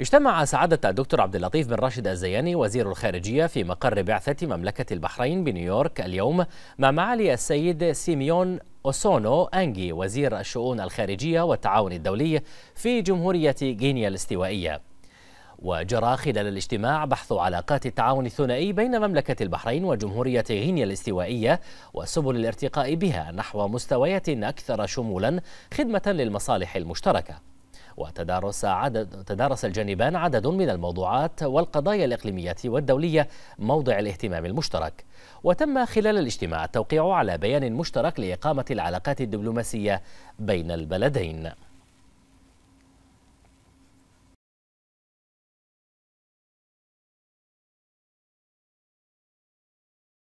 اجتمع سعادة الدكتور عبد اللطيف بن راشد الزياني وزير الخارجية في مقر بعثة مملكة البحرين بنيويورك اليوم مع معالي السيد سيميون أوسونو أنجي وزير الشؤون الخارجية والتعاون الدولي في جمهورية غينيا الاستوائية وجرى خلال الاجتماع بحث علاقات التعاون الثنائي بين مملكة البحرين وجمهورية غينيا الاستوائية وسبل الارتقاء بها نحو مستويات أكثر شمولا خدمة للمصالح المشتركة وتدارس عدد تدارس الجانبان عدد من الموضوعات والقضايا الإقليمية والدولية موضع الاهتمام المشترك وتم خلال الاجتماع التوقيع على بيان مشترك لإقامة العلاقات الدبلوماسية بين البلدين